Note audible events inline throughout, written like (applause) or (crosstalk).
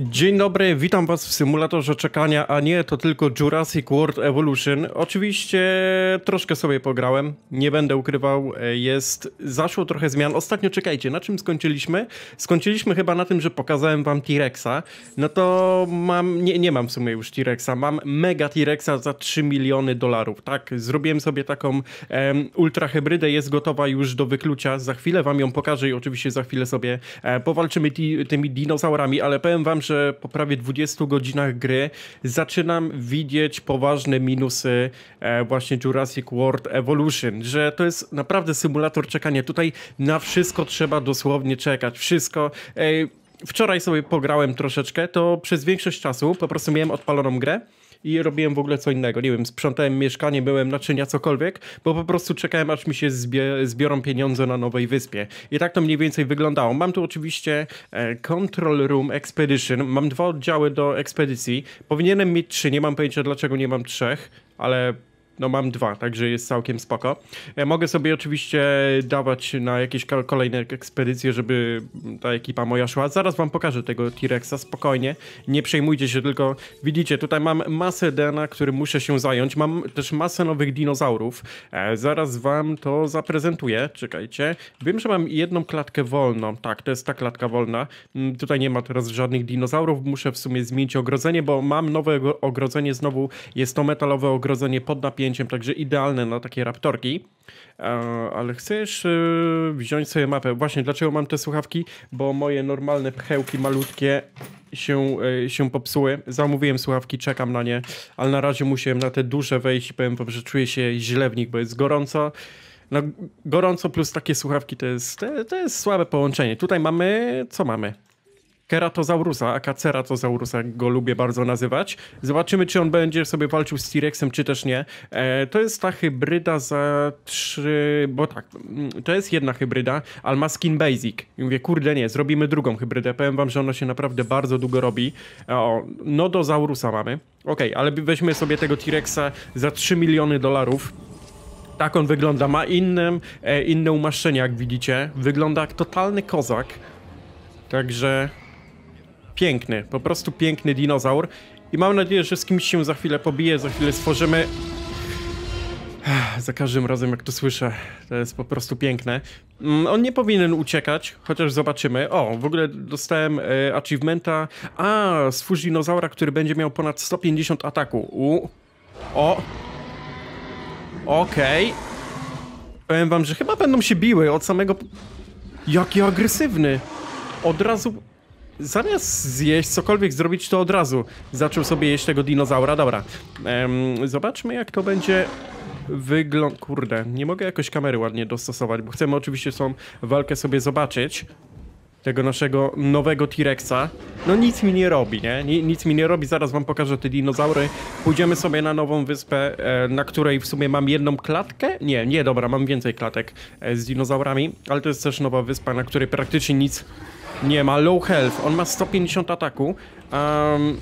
Dzień dobry, witam Was w symulatorze czekania, a nie to tylko Jurassic World Evolution. Oczywiście troszkę sobie pograłem, nie będę ukrywał, e, jest zaszło trochę zmian. Ostatnio czekajcie, na czym skończyliśmy? Skończyliśmy chyba na tym, że pokazałem Wam T-Rexa. No to mam, nie, nie mam w sumie już T-Rexa, mam mega T-Rexa za 3 miliony dolarów. Tak, zrobiłem sobie taką um, ultra hybrydę, jest gotowa już do wyklucia. Za chwilę Wam ją pokażę i oczywiście za chwilę sobie e, powalczymy tymi dinozaurami, ale powiem Wam, że po prawie 20 godzinach gry zaczynam widzieć poważne minusy e, właśnie Jurassic World Evolution, że to jest naprawdę symulator czekania. Tutaj na wszystko trzeba dosłownie czekać. Wszystko wczoraj sobie pograłem troszeczkę, to przez większość czasu po prostu miałem odpaloną grę i robiłem w ogóle co innego. Nie wiem, sprzątałem mieszkanie, byłem naczynia, cokolwiek, bo po prostu czekałem, aż mi się zbie, zbiorą pieniądze na nowej wyspie. I tak to mniej więcej wyglądało. Mam tu oczywiście e, Control Room Expedition. Mam dwa oddziały do ekspedycji. Powinienem mieć trzy, nie mam pojęcia dlaczego nie mam trzech, ale no mam dwa, także jest całkiem spoko. E, mogę sobie oczywiście dawać na jakieś kolejne ekspedycje, żeby ta ekipa moja szła. Zaraz wam pokażę tego T-Rexa, spokojnie. Nie przejmujcie się, tylko widzicie, tutaj mam masę DNA, którym muszę się zająć. Mam też masę nowych dinozaurów. E, zaraz wam to zaprezentuję, czekajcie. Wiem, że mam jedną klatkę wolną. Tak, to jest ta klatka wolna. Mm, tutaj nie ma teraz żadnych dinozaurów. Muszę w sumie zmienić ogrodzenie, bo mam nowe ogrodzenie. Znowu jest to metalowe ogrodzenie pod napięciem zdjęciem, także idealne na takie raptorki. E, ale chcesz e, wziąć sobie mapę. Właśnie, dlaczego mam te słuchawki? Bo moje normalne pchełki malutkie się, e, się popsuły. Zamówiłem słuchawki, czekam na nie, ale na razie musiałem na te duże wejść i powiem wam, że czuję się źle w nich, bo jest gorąco. No, gorąco plus takie słuchawki to jest, to, to jest słabe połączenie. Tutaj mamy, co mamy? Keratozaurusa, aka Ceratozaurusa go lubię bardzo nazywać. Zobaczymy, czy on będzie sobie walczył z T-Rexem, czy też nie. E, to jest ta hybryda za trzy... bo tak, mm, to jest jedna hybryda, ale ma skin basic. I mówię, kurde nie, zrobimy drugą hybrydę. Powiem wam, że ona się naprawdę bardzo długo robi. O, Nodozaurusa mamy. Okej, okay, ale weźmy sobie tego T-Rexa za 3 miliony dolarów. Tak on wygląda, ma innym, e, inne umaszczenie, jak widzicie. Wygląda jak totalny kozak. Także Piękny, po prostu piękny dinozaur. I mam nadzieję, że z kimś się za chwilę pobije, za chwilę stworzymy... Za każdym razem jak to słyszę, to jest po prostu piękne. Mm, on nie powinien uciekać, chociaż zobaczymy. O, w ogóle dostałem e, achievementa. A, stwórz dinozaura, który będzie miał ponad 150 ataku. U. O. Okej. Okay. Powiem wam, że chyba będą się biły od samego... Jaki agresywny. Od razu zamiast zjeść cokolwiek, zrobić to od razu. Zaczął sobie jeść tego dinozaura. Dobra, um, zobaczmy jak to będzie wygląd... Kurde, nie mogę jakoś kamery ładnie dostosować, bo chcemy oczywiście tą walkę sobie zobaczyć. Tego naszego nowego T-Rexa. No nic mi nie robi, nie? Ni nic mi nie robi, zaraz wam pokażę te dinozaury. Pójdziemy sobie na nową wyspę, e, na której w sumie mam jedną klatkę? Nie, nie, dobra, mam więcej klatek e, z dinozaurami, ale to jest też nowa wyspa, na której praktycznie nic nie, ma low health. On ma 150 ataku. Um,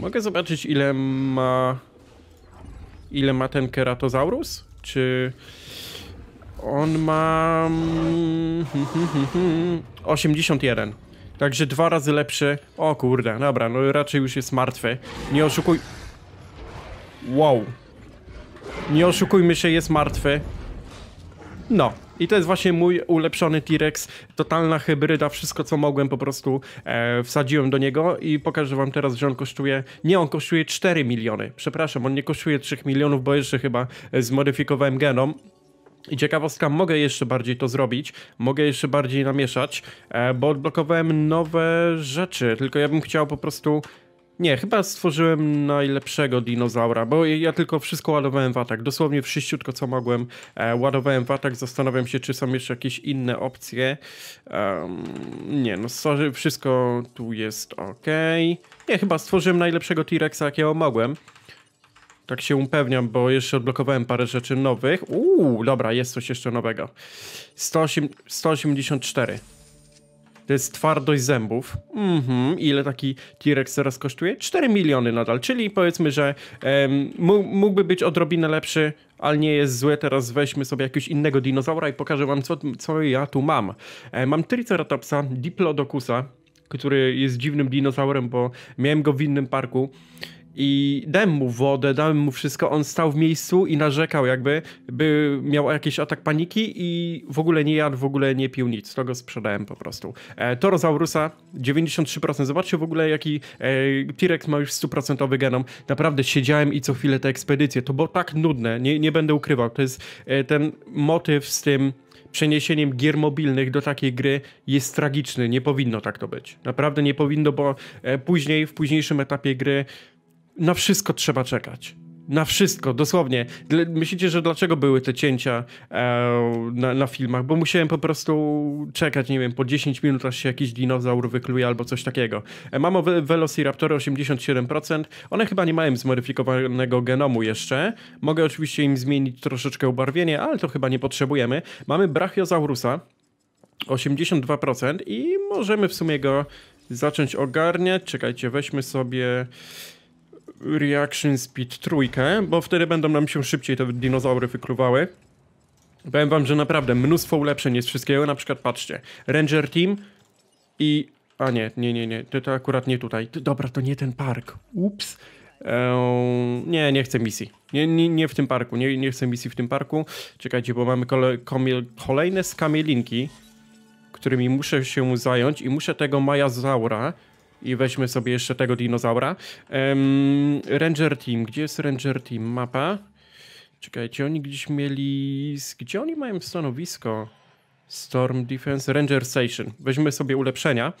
mogę zobaczyć ile ma... Ile ma ten Keratosaurus? Czy... On ma... 81. Mm, Także dwa razy lepszy. O kurde, dobra, no raczej już jest martwy. Nie oszukuj... Wow. Nie oszukujmy się, jest martwy. No, i to jest właśnie mój ulepszony T-Rex, totalna hybryda, wszystko co mogłem po prostu e, wsadziłem do niego i pokażę wam teraz, że on kosztuje, nie on kosztuje 4 miliony, przepraszam, on nie kosztuje 3 milionów, bo jeszcze chyba e, zmodyfikowałem genom, i ciekawostka, mogę jeszcze bardziej to zrobić, mogę jeszcze bardziej namieszać, e, bo odblokowałem nowe rzeczy, tylko ja bym chciał po prostu nie, chyba stworzyłem najlepszego dinozaura, bo ja tylko wszystko ładowałem w atak. Dosłownie wszyściutko co mogłem e, ładowałem w atak. Zastanawiam się, czy są jeszcze jakieś inne opcje. Um, nie, no sorry, wszystko tu jest ok. Nie, chyba stworzyłem najlepszego T-Rexa jakiego mogłem. Tak się upewniam, bo jeszcze odblokowałem parę rzeczy nowych. Uuu, dobra, jest coś jeszcze nowego. 108, 184. To jest twardość zębów. Mhm, ile taki T-Rex teraz kosztuje? 4 miliony nadal, czyli powiedzmy, że um, mógłby być odrobinę lepszy, ale nie jest zły. Teraz weźmy sobie jakiegoś innego dinozaura i pokażę wam, co, co ja tu mam. E, mam Triceratopsa, Diplodocusa, który jest dziwnym dinozaurem, bo miałem go w innym parku i dałem mu wodę, dałem mu wszystko, on stał w miejscu i narzekał jakby, by miał jakiś atak paniki i w ogóle nie jadł, w ogóle nie pił nic, to go sprzedałem po prostu. E, Torozaurusa 93%, zobaczcie w ogóle jaki e, T-Rex ma już 100% genom, naprawdę siedziałem i co chwilę te ekspedycje, to było tak nudne, nie, nie będę ukrywał, to jest e, ten motyw z tym przeniesieniem gier mobilnych do takiej gry jest tragiczny, nie powinno tak to być. Naprawdę nie powinno, bo e, później, w późniejszym etapie gry na wszystko trzeba czekać. Na wszystko, dosłownie. myślicie, że dlaczego były te cięcia e, na, na, filmach? Bo musiałem po prostu czekać, nie wiem, po 10 minut, aż się jakiś dinozaur wykluje albo coś takiego. E, mamy Velociraptory 87%. One chyba nie mają zmodyfikowanego genomu jeszcze. Mogę oczywiście im zmienić troszeczkę ubarwienie, ale to chyba nie potrzebujemy. Mamy Brachiosaurusa 82% i możemy w sumie go zacząć ogarniać. Czekajcie, weźmy sobie... Reaction Speed trójkę, bo wtedy będą nam się szybciej te dinozaury wykluwały. Powiem wam, że naprawdę mnóstwo ulepszeń jest wszystkiego, na przykład patrzcie, Ranger Team i... A nie, nie, nie, nie, to, to akurat nie tutaj. Dobra, to nie ten park, ups. Eee, nie, nie chcę misji. Nie, nie, nie w tym parku, nie, nie chcę misji w tym parku. Czekajcie, bo mamy kole, komil, kolejne skamielinki, którymi muszę się zająć i muszę tego Majazaura i weźmy sobie jeszcze tego dinozaura. Um, Ranger Team, gdzie jest Ranger Team? Mapa? Czekajcie, oni gdzieś mieli... Gdzie oni mają stanowisko? Storm Defense Ranger Station. Weźmy sobie ulepszenia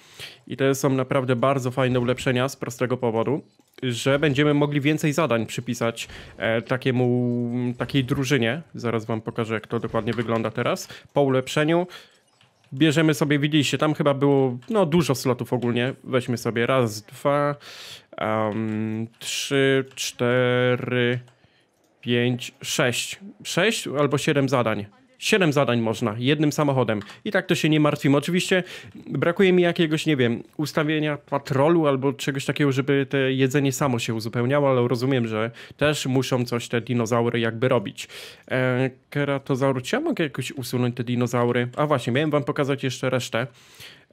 i to są naprawdę bardzo fajne ulepszenia z prostego powodu, że będziemy mogli więcej zadań przypisać e, takiemu, takiej drużynie. Zaraz wam pokażę jak to dokładnie wygląda teraz. Po ulepszeniu bierzemy sobie, widzieliście, tam chyba było no, dużo slotów ogólnie. Weźmy sobie raz, dwa, um, trzy, cztery, pięć, sześć. Sześć albo siedem zadań. Siedem zadań można, jednym samochodem. I tak to się nie martwimy. Oczywiście brakuje mi jakiegoś, nie wiem, ustawienia patrolu albo czegoś takiego, żeby to jedzenie samo się uzupełniało, ale rozumiem, że też muszą coś te dinozaury jakby robić. E, keratozaur, czy ja mogę jakoś usunąć te dinozaury? A właśnie, miałem wam pokazać jeszcze resztę.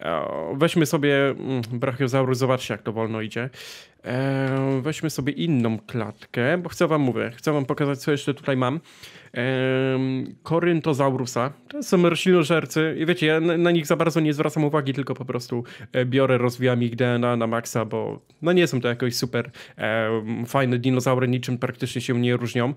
E, weźmy sobie mm, brachiozaurus, zobaczcie jak to wolno idzie. E, weźmy sobie inną klatkę, bo chcę wam mówić chcę wam pokazać co jeszcze tutaj mam. E, Koryntozaurusa. To są roślinożercy i wiecie, ja na nich za bardzo nie zwracam uwagi, tylko po prostu biorę, rozwijam ich DNA na maksa, bo no nie są to jakoś super fajne dinozaury, niczym praktycznie się nie różnią.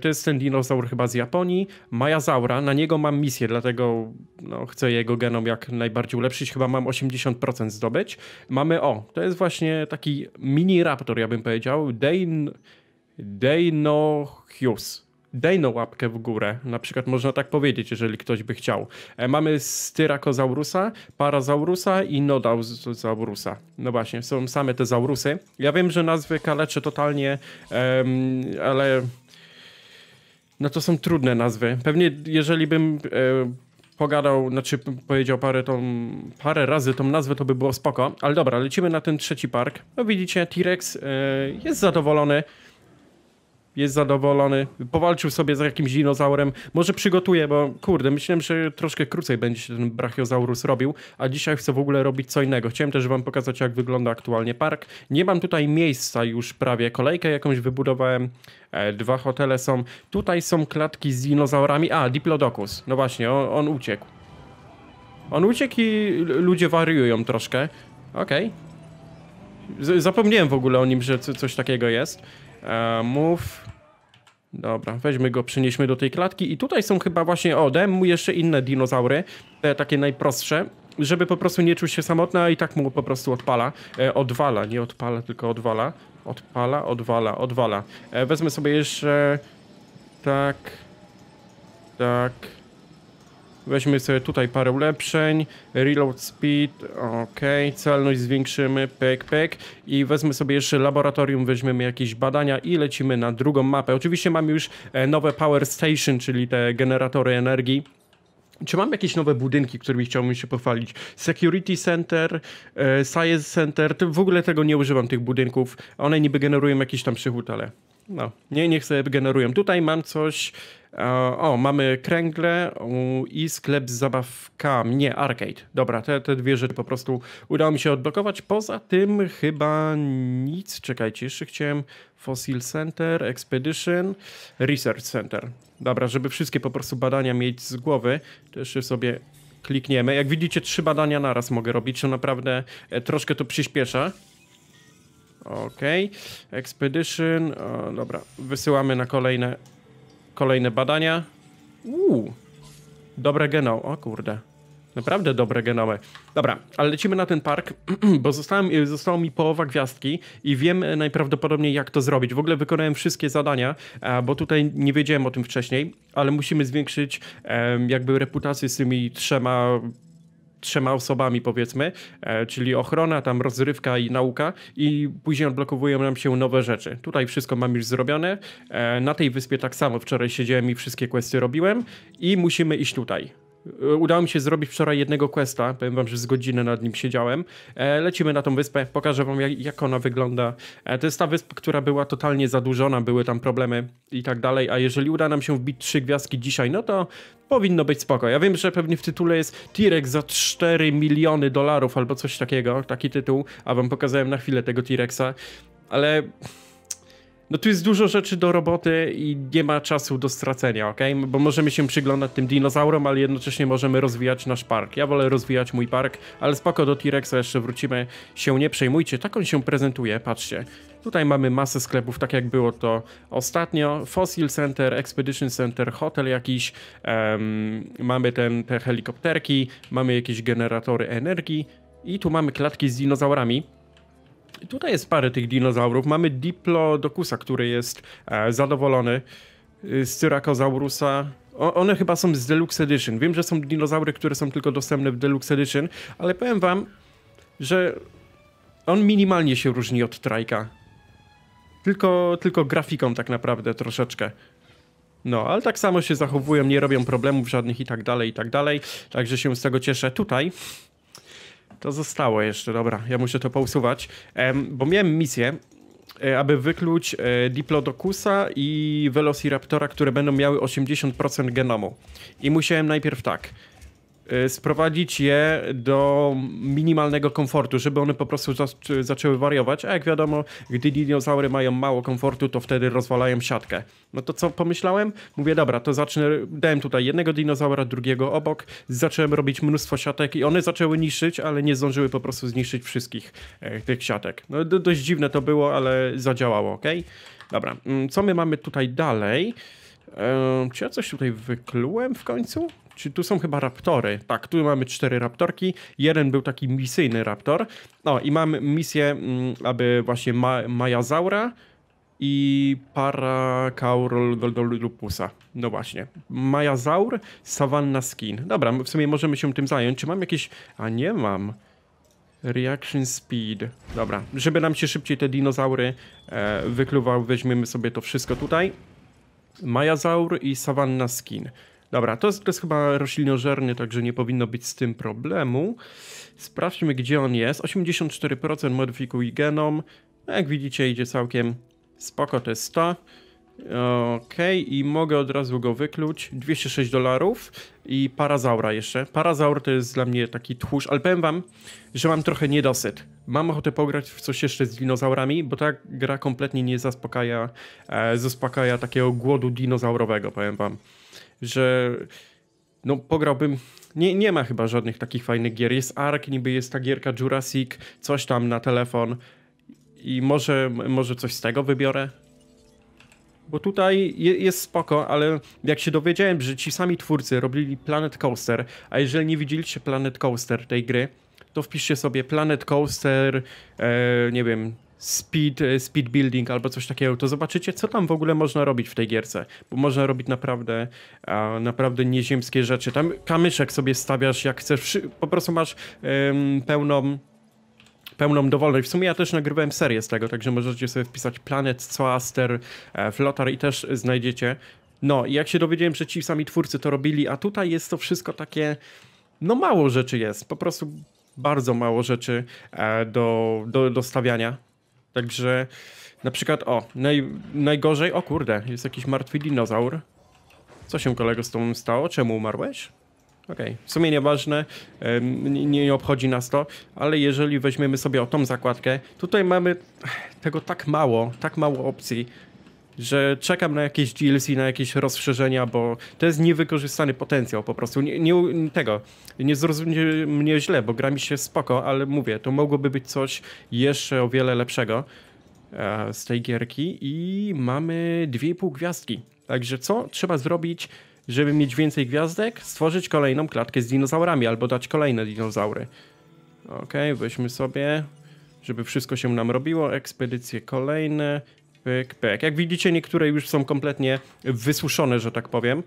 To jest ten dinozaur chyba z Japonii, Majazaura, na niego mam misję, dlatego no, chcę jego genom jak najbardziej ulepszyć chyba mam 80% zdobyć. Mamy, o, to jest właśnie taki mini raptor, ja bym powiedział, Dein, Deinochius. Dejno łapkę w górę, na przykład można tak powiedzieć, jeżeli ktoś by chciał. E, mamy styrakozaurusa, parazaurusa i nodaurusa. No właśnie, są same te zaurusy. Ja wiem, że nazwy kaleczę totalnie, um, ale no to są trudne nazwy. Pewnie jeżeli bym e, pogadał, znaczy powiedział parę, tą, parę razy tą nazwę, to by było spoko. Ale dobra, lecimy na ten trzeci park. No widzicie, T-Rex y, jest zadowolony jest zadowolony, powalczył sobie z jakimś dinozaurem, może przygotuje, bo kurde, myślałem, że troszkę krócej będzie się ten brachiozaurus robił, a dzisiaj chcę w ogóle robić co innego. Chciałem też wam pokazać, jak wygląda aktualnie park. Nie mam tutaj miejsca już prawie, kolejkę jakąś wybudowałem, e, dwa hotele są. Tutaj są klatki z dinozaurami, a, Diplodocus, no właśnie, on, on uciekł. On uciekł i ludzie wariują troszkę, okej. Okay. Zapomniałem w ogóle o nim, że coś takiego jest. E, mów. move. Dobra, weźmy go, przynieśmy do tej klatki i tutaj są chyba właśnie, o, mu jeszcze inne dinozaury, te takie najprostsze, żeby po prostu nie czuł się samotny, a i tak mu po prostu odpala, e, odwala, nie odpala, tylko odwala, odpala, odwala, odwala. E, wezmę sobie jeszcze, tak, tak, Weźmy sobie tutaj parę ulepszeń. Reload speed, ok. Celność zwiększymy, pek, pek. I wezmę sobie jeszcze laboratorium, weźmiemy jakieś badania i lecimy na drugą mapę. Oczywiście mam już e, nowe power station, czyli te generatory energii. Czy mam jakieś nowe budynki, którymi chciałbym się pochwalić? Security Center, e, Science Center, w ogóle tego nie używam, tych budynków. One niby generują jakieś tam przychód, ale no, nie, niech sobie generują. Tutaj mam coś, o, mamy kręgle i sklep z zabawkami. Nie, arcade. Dobra, te, te dwie rzeczy po prostu udało mi się odblokować. Poza tym chyba nic. Czekajcie, jeszcze chciałem Fossil Center, Expedition, Research Center. Dobra, żeby wszystkie po prostu badania mieć z głowy, to jeszcze sobie klikniemy. Jak widzicie, trzy badania naraz mogę robić, to naprawdę e, troszkę to przyspiesza. Okej, okay. Expedition, o, dobra, wysyłamy na kolejne Kolejne badania. Uuu, dobre genomy. O kurde. Naprawdę dobre genomy. Dobra, ale lecimy na ten park, (clears throat) bo zostałem, zostało mi połowa gwiazdki i wiem najprawdopodobniej jak to zrobić. W ogóle wykonałem wszystkie zadania, bo tutaj nie wiedziałem o tym wcześniej, ale musimy zwiększyć jakby reputację z tymi trzema trzema osobami powiedzmy, e, czyli ochrona, tam rozrywka i nauka i później odblokowują nam się nowe rzeczy. Tutaj wszystko mam już zrobione. E, na tej wyspie tak samo wczoraj siedziałem i wszystkie questy robiłem i musimy iść tutaj. E, udało mi się zrobić wczoraj jednego questa, powiem wam, że z godziny nad nim siedziałem. E, lecimy na tą wyspę, pokażę wam jak, ona wygląda. E, to jest ta wyspa, która była totalnie zadłużona, były tam problemy i tak dalej, a jeżeli uda nam się wbić trzy gwiazdki dzisiaj, no to powinno być spoko. Ja wiem, że pewnie w tytule jest T-Rex za 4 miliony dolarów albo coś takiego, taki tytuł, a wam pokazałem na chwilę tego T-Rexa, ale no tu jest dużo rzeczy do roboty i nie ma czasu do stracenia, ok? Bo możemy się przyglądać tym dinozaurom, ale jednocześnie możemy rozwijać nasz park. Ja wolę rozwijać mój park, ale spoko do T-Rexa jeszcze wrócimy, się nie przejmujcie, tak on się prezentuje, patrzcie. Tutaj mamy masę sklepów, tak jak było to ostatnio. Fossil Center, Expedition Center, hotel jakiś, um, mamy ten, te helikopterki, mamy jakieś generatory energii i tu mamy klatki z dinozaurami tutaj jest parę tych dinozaurów. Mamy Diplodocusa, który jest e, zadowolony y, z Tyrakozaurusa. one chyba są z Deluxe Edition. Wiem, że są dinozaury, które są tylko dostępne w Deluxe Edition, ale powiem wam, że on minimalnie się różni od Trajka. Tylko, tylko grafiką tak naprawdę troszeczkę. No, ale tak samo się zachowują, nie robią problemów żadnych i tak dalej, i tak dalej. Także się z tego cieszę. Tutaj to zostało jeszcze, dobra. Ja muszę to pousuwać, bo miałem misję, e, aby wykluć e, Diplodocusa i Velociraptora, które będą miały 80% genomu. I musiałem najpierw tak, Y, sprowadzić je do minimalnego komfortu, żeby one po prostu zaczęły wariować, a jak wiadomo, gdy dinozaury mają mało komfortu, to wtedy rozwalają siatkę. No to co pomyślałem? Mówię, dobra, to zacznę, dałem tutaj jednego dinozaura, drugiego obok, zacząłem robić mnóstwo siatek i one zaczęły niszczyć, ale nie zdążyły po prostu zniszczyć wszystkich e, tych siatek. No dość dziwne to było, ale zadziałało, ok? Dobra, mm, co my mamy tutaj dalej? E, czy ja coś tutaj wyklułem w końcu? czy tu są chyba raptory. Tak, tu mamy cztery raptorki. Jeden był taki misyjny raptor. No i mamy misję, mm, aby właśnie ma Majazaura i Paracaurolupusa. No właśnie. Majazaur, Savanna Skin. Dobra, w sumie możemy się tym zająć. Czy mam jakieś... A nie mam. Reaction Speed. Dobra, żeby nam się szybciej te dinozaury e, wykluwał, weźmiemy sobie to wszystko tutaj. Majazaur i Savanna Skin. Dobra, to jest, to jest chyba roślinożerny, także nie powinno być z tym problemu. Sprawdźmy, gdzie on jest. 84% modyfikuj genom. Jak widzicie, idzie całkiem spoko, to jest 100. OK, i mogę od razu go wykluć. 206 dolarów i parazaura jeszcze. Parazaur to jest dla mnie taki tchórz, ale powiem wam, że mam trochę niedosyt. Mam ochotę pograć w coś jeszcze z dinozaurami, bo ta gra kompletnie nie zaspokaja, e, zaspokaja takiego głodu dinozaurowego, powiem wam że no pograłbym nie, nie ma chyba żadnych takich fajnych gier. Jest Ark, niby jest ta gierka Jurassic, coś tam na telefon i może, może coś z tego wybiorę. Bo tutaj je, jest spoko, ale jak się dowiedziałem, że ci sami twórcy robili Planet Coaster, a jeżeli nie widzieliście Planet Coaster tej gry, to wpiszcie sobie Planet Coaster, e, nie wiem, speed, e, speed building albo coś takiego, to zobaczycie, co tam w ogóle można robić w tej gierce. Bo można robić naprawdę, naprawdę nieziemskie rzeczy. Tam kamyczek sobie stawiasz, jak chcesz. Po prostu masz um, pełną pełną dowolność. W sumie ja też nagrywałem serię z tego, także możecie sobie wpisać Planet, Coaster, e, Flotar i też znajdziecie. No, jak się dowiedziałem, że ci sami twórcy to robili, a tutaj jest to wszystko takie... No mało rzeczy jest, po prostu bardzo mało rzeczy e, do, do, do stawiania Także na przykład, o, naj, najgorzej, o kurde, jest jakiś martwy dinozaur. Co się kolego z tą stało? Czemu umarłeś? Okej, okay. w sumie nieważne, nie, nie obchodzi nas to, ale jeżeli weźmiemy sobie o tą zakładkę, tutaj mamy tego tak mało, tak mało opcji, że czekam na jakieś DLC, na jakieś rozszerzenia, bo to jest niewykorzystany potencjał po prostu. Nie, nie tego, nie zrozumie mnie źle, bo gra mi się spoko, ale mówię, to mogłoby być coś jeszcze o wiele lepszego e, z tej gierki i mamy 2,5 gwiazdki. Także co trzeba zrobić, żeby mieć więcej gwiazdek? Stworzyć kolejną klatkę z dinozaurami albo dać kolejne dinozaury. Okej, okay, weźmy sobie żeby wszystko się nam robiło. Ekspedycje kolejne, Pyk, pyk. Jak widzicie, niektóre już są kompletnie wysuszone, że tak powiem.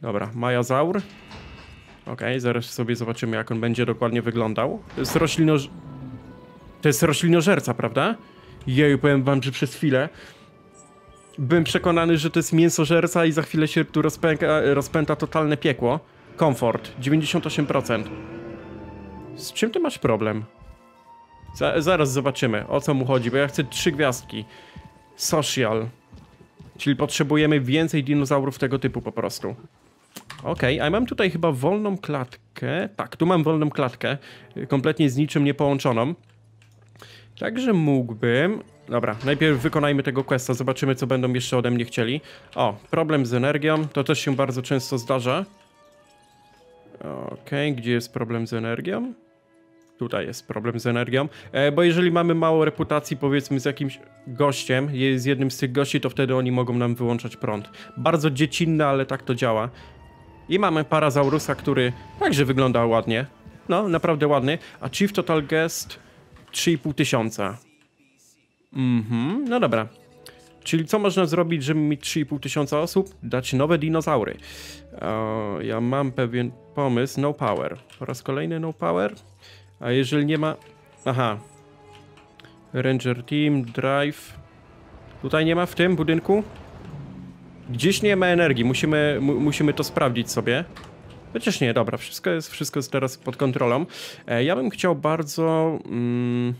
Dobra, majazaur. Ok, zaraz sobie zobaczymy, jak on będzie dokładnie wyglądał. To jest roślinoż... To jest roślinożerca, prawda? Jej, powiem wam, że przez chwilę byłem przekonany, że to jest mięsożerca i za chwilę się tu rozpęka, rozpęta totalne piekło. Komfort, 98%. Z czym ty masz problem? zaraz zobaczymy, o co mu chodzi, bo ja chcę trzy gwiazdki social. Czyli potrzebujemy więcej dinozaurów tego typu po prostu. Okej, okay, a mam tutaj chyba wolną klatkę. Tak, tu mam wolną klatkę, kompletnie z niczym nie połączoną. Także mógłbym... Dobra, najpierw wykonajmy tego questa, zobaczymy co będą jeszcze ode mnie chcieli. O, problem z energią, to też się bardzo często zdarza. Okej, okay, gdzie jest problem z energią? tutaj jest problem z energią, e, bo jeżeli mamy mało reputacji powiedzmy z jakimś gościem, z jednym z tych gości, to wtedy oni mogą nam wyłączać prąd. Bardzo dziecinne, ale tak to działa. I mamy Parazaurusa, który także wygląda ładnie. No, naprawdę ładny. A Chief Total Guest 3,5 tysiąca. Mhm, no dobra. Czyli co można zrobić, żeby mi 3,5 tysiąca osób dać nowe dinozaury? Uh, ja mam pewien pomysł. No power. Po raz kolejny no power. A jeżeli nie ma... Aha. Ranger Team, Drive. Tutaj nie ma w tym budynku? Gdzieś nie ma energii, musimy, musimy to sprawdzić sobie. Przecież nie, dobra, wszystko jest, wszystko jest teraz pod kontrolą. E, ja bym chciał bardzo... Mm,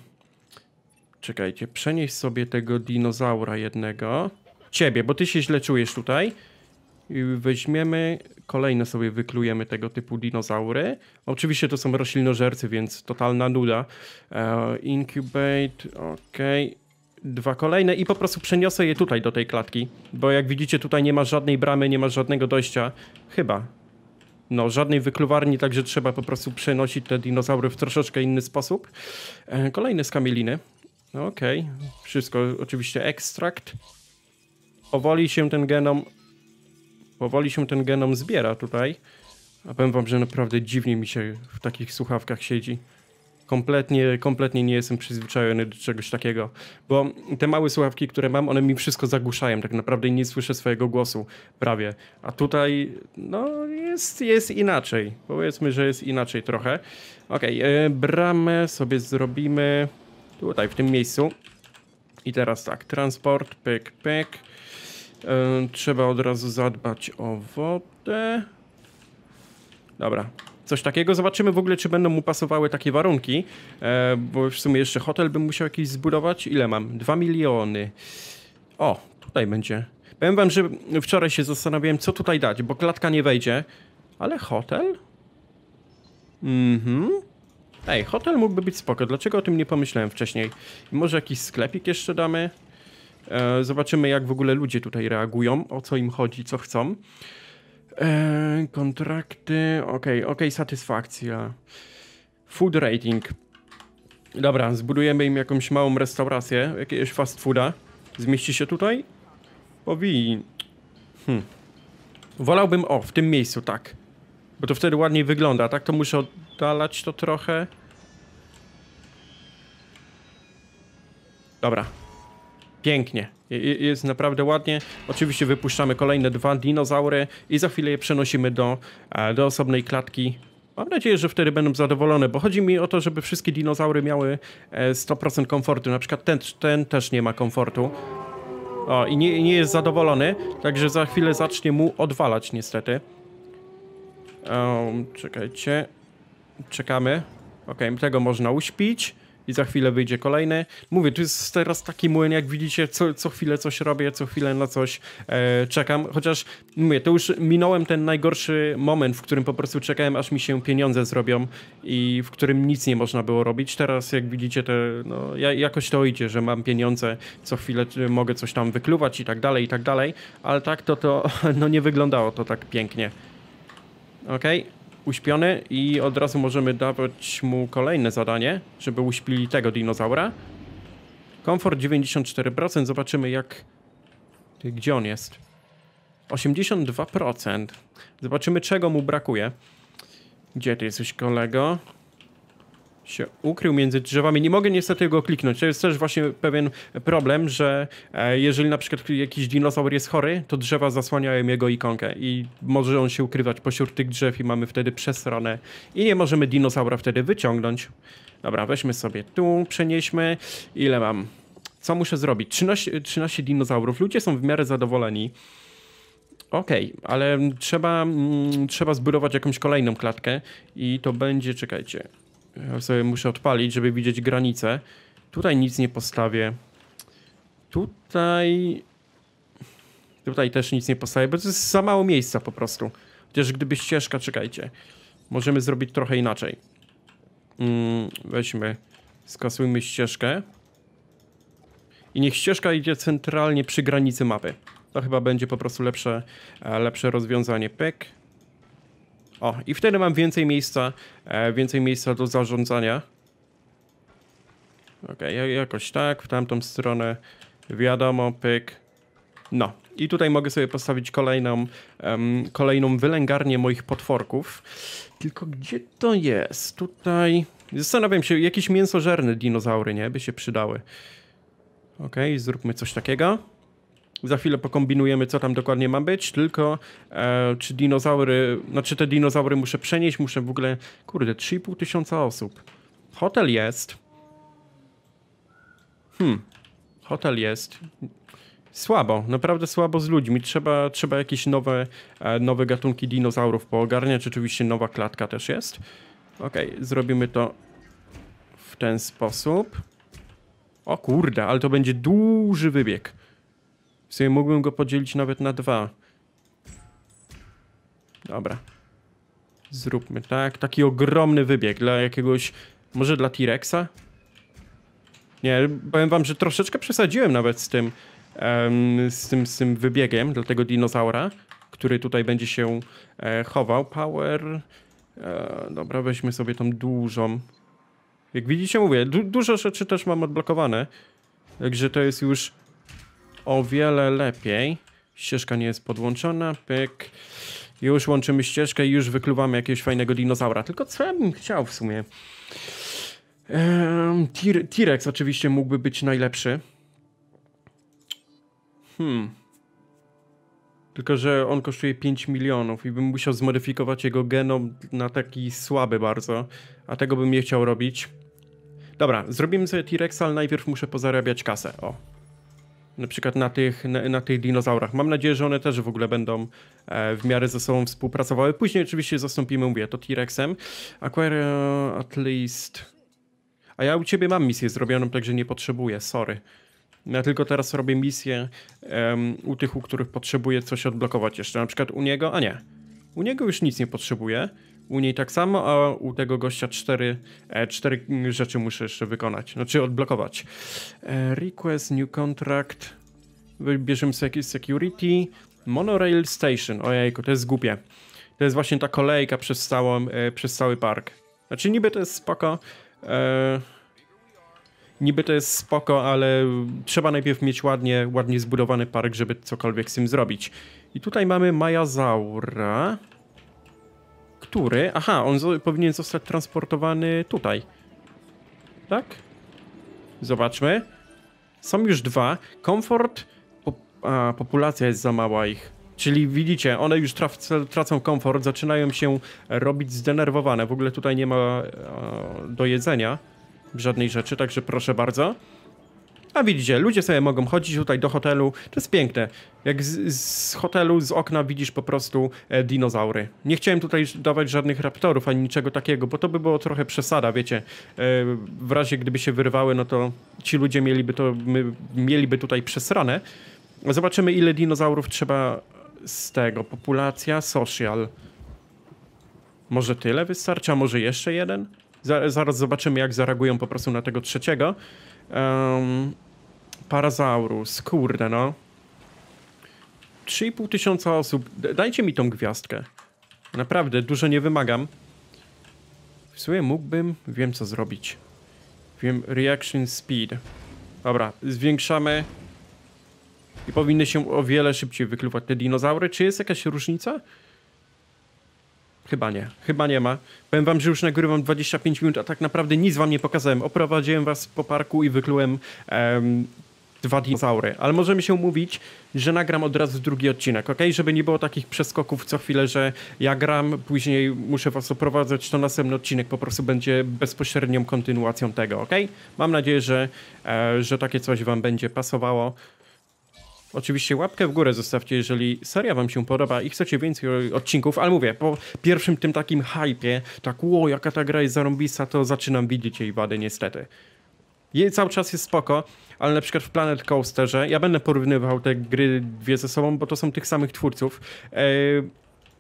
czekajcie, przenieść sobie tego dinozaura jednego. Ciebie, bo ty się źle czujesz tutaj. I weźmiemy kolejne sobie wyklujemy tego typu dinozaury. Oczywiście to są roślinożercy, więc totalna nuda. Uh, incubate, okej. Dwa kolejne i po prostu przeniosę je tutaj do tej klatki, bo jak widzicie tutaj nie ma żadnej bramy, nie ma żadnego dojścia. Chyba. No, żadnej wykluwarni, także trzeba po prostu przenosić te dinozaury w troszeczkę inny sposób. E, kolejne skamieliny. Okej, okay. wszystko oczywiście ekstrakt. Powoli się ten genom powoli się ten genom zbiera tutaj. A powiem wam, że naprawdę dziwnie mi się w takich słuchawkach siedzi. Kompletnie, kompletnie nie jestem przyzwyczajony do czegoś takiego, bo te małe słuchawki, które mam, one mi wszystko zagłuszają, tak naprawdę nie słyszę swojego głosu prawie. A tutaj, no, jest, jest inaczej. Powiedzmy, że jest inaczej trochę. Okej, okay, e, bramę sobie zrobimy tutaj, w tym miejscu. I teraz tak, transport, pyk, pyk. E, trzeba od razu zadbać o wodę. Dobra. Coś takiego. Zobaczymy w ogóle, czy będą mu pasowały takie warunki, e, bo w sumie jeszcze hotel bym musiał jakiś zbudować. Ile mam? Dwa miliony. O, tutaj będzie. Powiem wam, że wczoraj się zastanawiałem, co tutaj dać, bo klatka nie wejdzie. Ale hotel? Mhm. Ej, hotel mógłby być spoko. Dlaczego o tym nie pomyślałem wcześniej? Może jakiś sklepik jeszcze damy? E, zobaczymy, jak w ogóle ludzie tutaj reagują, o co im chodzi, co chcą. E, kontrakty, ok, ok, satysfakcja. Food rating. Dobra, zbudujemy im jakąś małą restaurację, jakiegoś fast fooda. Zmieści się tutaj? Powinien. Hmm. Wolałbym, o, w tym miejscu, tak. Bo to wtedy ładniej wygląda, tak? To muszę oddalać to trochę. Dobra, Pięknie. Jest naprawdę ładnie. Oczywiście wypuszczamy kolejne dwa dinozaury i za chwilę je przenosimy do, e, do osobnej klatki. Mam nadzieję, że wtedy będą zadowolone, bo chodzi mi o to, żeby wszystkie dinozaury miały 100% e, komfortu. Na przykład ten, ten też nie ma komfortu. O, i nie, nie jest zadowolony, także za chwilę zacznie mu odwalać niestety. Um, czekajcie. Czekamy. Ok, tego można uśpić i za chwilę wyjdzie kolejny. Mówię, tu jest teraz taki młyn, jak widzicie, co, co chwilę coś robię, co chwilę na coś e, czekam, chociaż mówię, to już minąłem ten najgorszy moment, w którym po prostu czekałem, aż mi się pieniądze zrobią i w którym nic nie można było robić. Teraz, jak widzicie, to no, ja, jakoś to idzie, że mam pieniądze, co chwilę e, mogę coś tam wykluwać i tak dalej, i tak dalej, ale tak to, to (laughs) no, nie wyglądało to tak pięknie. Okej. Okay uśpiony i od razu możemy dawać mu kolejne zadanie, żeby uśpili tego dinozaura. Komfort 94%, zobaczymy jak... Gdzie on jest? 82%. Zobaczymy czego mu brakuje. Gdzie ty jesteś kolego? się ukrył między drzewami. Nie mogę niestety go kliknąć. To jest też właśnie pewien problem, że e, jeżeli na przykład jakiś dinozaur jest chory, to drzewa zasłaniają jego ikonkę i może on się ukrywać pośród tych drzew i mamy wtedy przesrane i nie możemy dinozaura wtedy wyciągnąć. Dobra, weźmy sobie tu, przenieśmy. Ile mam? Co muszę zrobić? 13, 13 dinozaurów. Ludzie są w miarę zadowoleni. Okej, okay, ale trzeba, mm, trzeba zbudować jakąś kolejną klatkę i to będzie, czekajcie, ja sobie muszę odpalić, żeby widzieć granice. Tutaj nic nie postawię. Tutaj... Tutaj też nic nie postawię, bo to jest za mało miejsca po prostu. Chociaż gdyby ścieżka, czekajcie. Możemy zrobić trochę inaczej. Mm, weźmy, skasujmy ścieżkę. I niech ścieżka idzie centralnie przy granicy mapy. To chyba będzie po prostu lepsze, e, lepsze rozwiązanie. Pek. O, i wtedy mam więcej miejsca, e, więcej miejsca do zarządzania. Ok, jakoś tak, w tamtą stronę, wiadomo, pyk. No, i tutaj mogę sobie postawić kolejną, um, kolejną wylęgarnię moich potworków. Tylko gdzie to jest? Tutaj... Zastanawiam się, jakieś mięsożerne dinozaury, nie? By się przydały. Ok, zróbmy coś takiego. Za chwilę pokombinujemy, co tam dokładnie ma być, tylko e, czy dinozaury, znaczy te dinozaury muszę przenieść, muszę w ogóle, kurde, 3,5 tysiąca osób. Hotel jest. Hmm, hotel jest. Słabo, naprawdę słabo z ludźmi. Trzeba, trzeba jakieś nowe, e, nowe gatunki dinozaurów poogarniać. Oczywiście nowa klatka też jest. Ok, zrobimy to w ten sposób. O kurde, ale to będzie duży wybieg. W sumie mógłbym go podzielić nawet na dwa. Dobra. Zróbmy tak. Taki ogromny wybieg dla jakiegoś... Może dla T-Rexa? Nie, powiem wam, że troszeczkę przesadziłem nawet z tym, um, z tym, z tym wybiegiem dla tego dinozaura, który tutaj będzie się e, chował. Power... E, dobra, weźmy sobie tą dużą. Jak widzicie, mówię, du dużo rzeczy też mam odblokowane. Także to jest już o wiele lepiej. Ścieżka nie jest podłączona, pyk. Już łączymy ścieżkę i już wykluwamy jakiegoś fajnego dinozaura. Tylko co ja bym chciał w sumie? Ehm, T-Rex oczywiście mógłby być najlepszy. Hmm. Tylko, że on kosztuje 5 milionów i bym musiał zmodyfikować jego genom na taki słaby bardzo. A tego bym nie chciał robić. Dobra, zrobimy sobie T-Rex, ale najpierw muszę pozarabiać kasę. O, na przykład na tych, na, na, tych dinozaurach. Mam nadzieję, że one też w ogóle będą e, w miarę ze sobą współpracowały. Później oczywiście zastąpimy, mówię, to T-Rexem. Aquarium at least... A ja u ciebie mam misję zrobioną, także nie potrzebuję, sorry. Ja tylko teraz robię misję um, u tych, u których potrzebuję coś odblokować jeszcze. Na przykład u niego, a nie. U niego już nic nie potrzebuję u niej tak samo, a u tego gościa cztery, e, cztery rzeczy muszę jeszcze wykonać, znaczy odblokować. E, request, new contract, wybierzemy sobie jakieś security, monorail station, ojejku, to jest głupie. To jest właśnie ta kolejka przez, całą, e, przez cały park. Znaczy niby to jest spoko, e, niby to jest spoko, ale trzeba najpierw mieć ładnie, ładnie zbudowany park, żeby cokolwiek z tym zrobić. I tutaj mamy Majazaura który... Aha, on powinien zostać transportowany tutaj. Tak? Zobaczmy. Są już dwa. Komfort... Po a, populacja jest za mała ich. Czyli widzicie, one już traf, tracą komfort, zaczynają się robić zdenerwowane. W ogóle tutaj nie ma e, do jedzenia żadnej rzeczy, także proszę bardzo. A widzicie, ludzie sobie mogą chodzić tutaj do hotelu. To jest piękne. Jak z, z hotelu, z okna widzisz po prostu e, dinozaury. Nie chciałem tutaj dawać żadnych raptorów ani niczego takiego, bo to by było trochę przesada, wiecie. E, w razie gdyby się wyrwały, no to ci ludzie mieliby to, my, mieliby tutaj przesrane. Zobaczymy, ile dinozaurów trzeba z tego. Populacja social. Może tyle wystarcza, może jeszcze jeden? zaraz zobaczymy, jak zareagują po prostu na tego trzeciego. Um, Parazaurus, kurde no. 3,5 tysiąca osób. Dajcie mi tą gwiazdkę. Naprawdę, dużo nie wymagam. W sumie mógłbym, wiem co zrobić. Wiem, reaction speed. Dobra, zwiększamy. I powinny się o wiele szybciej wykluwać te dinozaury. Czy jest jakaś różnica? Chyba nie, chyba nie ma. Powiem wam, że już nagrywam 25 minut, a tak naprawdę nic wam nie pokazałem. Oprowadziłem was po parku i wyklułem um, dwa dinozaury. Ale możemy się umówić, że nagram od razu drugi odcinek, ok? Żeby nie było takich przeskoków co chwilę, że ja gram, później muszę was oprowadzać, to następny odcinek po prostu będzie bezpośrednią kontynuacją tego, ok? Mam nadzieję, że, e, że takie coś wam będzie pasowało. Oczywiście łapkę w górę zostawcie, jeżeli seria wam się podoba i chcecie więcej odcinków, ale mówię, po pierwszym tym takim hypie, tak ło, jaka ta gra jest zarąbista, to zaczynam widzieć jej wady niestety. Jej cały czas jest spoko, ale na przykład w Planet Coasterze, ja będę porównywał te gry dwie ze sobą, bo to są tych samych twórców. E,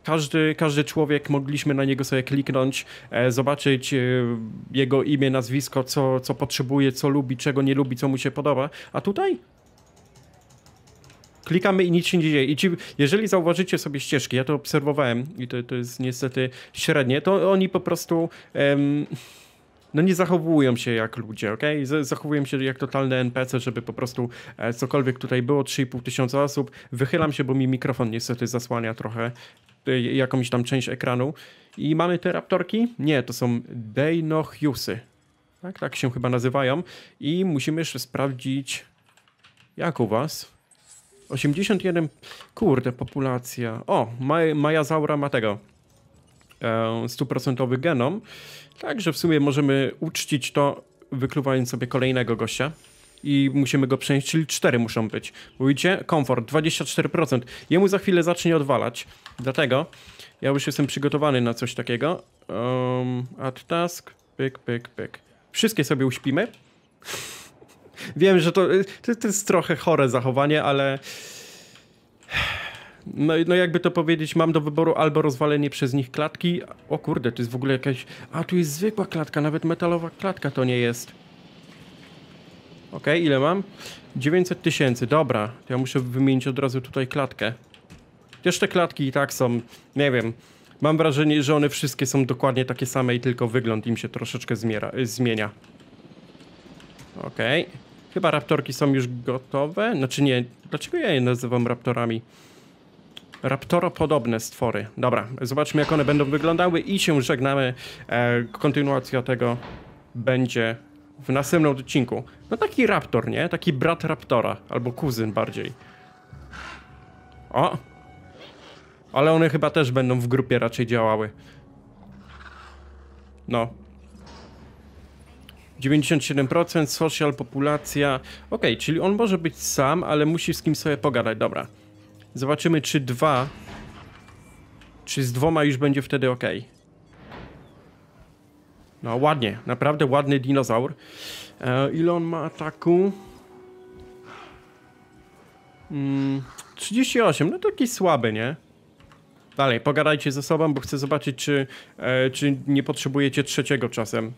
każdy, każdy człowiek, mogliśmy na niego sobie kliknąć, e, zobaczyć e, jego imię, nazwisko, co, co potrzebuje, co lubi, czego nie lubi, co mu się podoba. A tutaj klikamy i nic się nie dzieje. I ci, jeżeli zauważycie sobie ścieżki, ja to obserwowałem i to, to jest niestety średnie, to oni po prostu... no nie zachowują się jak ludzie, ok? Zachowują się jak totalne NPC, żeby po prostu e, cokolwiek tutaj było, 3,5 tysiąca osób. Wychylam się, bo mi mikrofon niestety zasłania trochę e, jakąś tam część ekranu. I mamy te raptorki? Nie, to są Deinochiusy. Tak, tak się chyba nazywają. I musimy jeszcze sprawdzić, jak u was 81, kurde, populacja. O, Maj, Majazaura ma tego e, stuprocentowy genom. Także w sumie możemy uczcić to, wykluwając sobie kolejnego gościa. I musimy go przejść, czyli 4 muszą być. Mówicie? Komfort 24%. Jemu za chwilę zacznie odwalać. Dlatego ja już jestem przygotowany na coś takiego. Um, add task, pyk, pyk, pyk. Wszystkie sobie uśpimy. Wiem, że to, to, jest trochę chore zachowanie, ale. No, no jakby to powiedzieć, mam do wyboru albo rozwalenie przez nich klatki. O kurde, to jest w ogóle jakaś. A tu jest zwykła klatka, nawet metalowa klatka to nie jest. Okej, okay, ile mam? 900 tysięcy, dobra. To ja muszę wymienić od razu tutaj klatkę. Też te klatki i tak są, nie wiem. Mam wrażenie, że one wszystkie są dokładnie takie same i tylko wygląd im się troszeczkę zmiera, zmienia. Okej. Okay. Chyba raptorki są już gotowe. Znaczy nie, dlaczego ja je nazywam raptorami? Raptoropodobne stwory. Dobra, zobaczmy jak one będą wyglądały i się żegnamy. E, kontynuacja tego będzie w następnym odcinku. No taki raptor, nie? Taki brat raptora, albo kuzyn bardziej. O! Ale one chyba też będą w grupie raczej działały. No, 97% social, populacja. Ok, czyli on może być sam, ale musi z kim sobie pogadać. Dobra. Zobaczymy, czy dwa. Czy z dwoma już będzie wtedy ok. No ładnie, naprawdę ładny dinozaur. E, ile on ma ataku? Mm, 38, no to taki słaby, nie? Dalej, pogadajcie ze sobą, bo chcę zobaczyć, czy, e, czy nie potrzebujecie trzeciego czasem.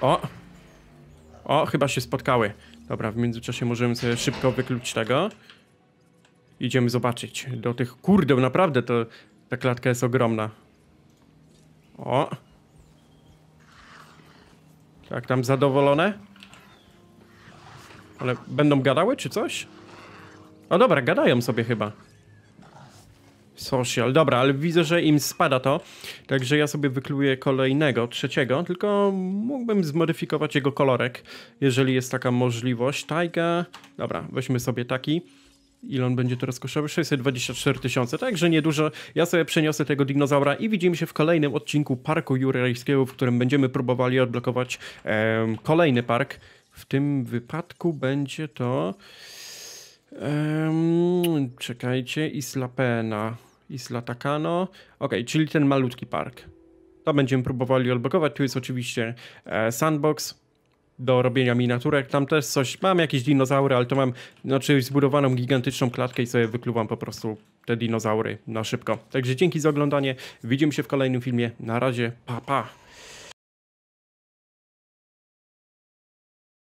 O! O, chyba się spotkały. Dobra, w międzyczasie możemy sobie szybko wykluć tego. Idziemy zobaczyć. Do tych... Kurde, naprawdę to... Ta klatka jest ogromna. O! Tak, tam zadowolone? Ale będą gadały, czy coś? O dobra, gadają sobie chyba. Social, dobra, ale widzę, że im spada to, także ja sobie wykluję kolejnego, trzeciego, tylko mógłbym zmodyfikować jego kolorek, jeżeli jest taka możliwość. Tajga, dobra, weźmy sobie taki. Ile on będzie teraz kosztował? 624 tysiące, także niedużo. Ja sobie przeniosę tego dinozaura i widzimy się w kolejnym odcinku Parku Jurajskiego, w którym będziemy próbowali odblokować um, kolejny park. W tym wypadku będzie to... Um, czekajcie, Isla Pena. Isla Takano. Ok, czyli ten malutki park. To będziemy próbowali odblokować. Tu jest oczywiście e, sandbox do robienia miniaturek. Tam też coś, mam jakieś dinozaury, ale to mam znaczy zbudowaną gigantyczną klatkę i sobie wykluwam po prostu te dinozaury na szybko. Także dzięki za oglądanie. Widzimy się w kolejnym filmie. Na razie, pa pa!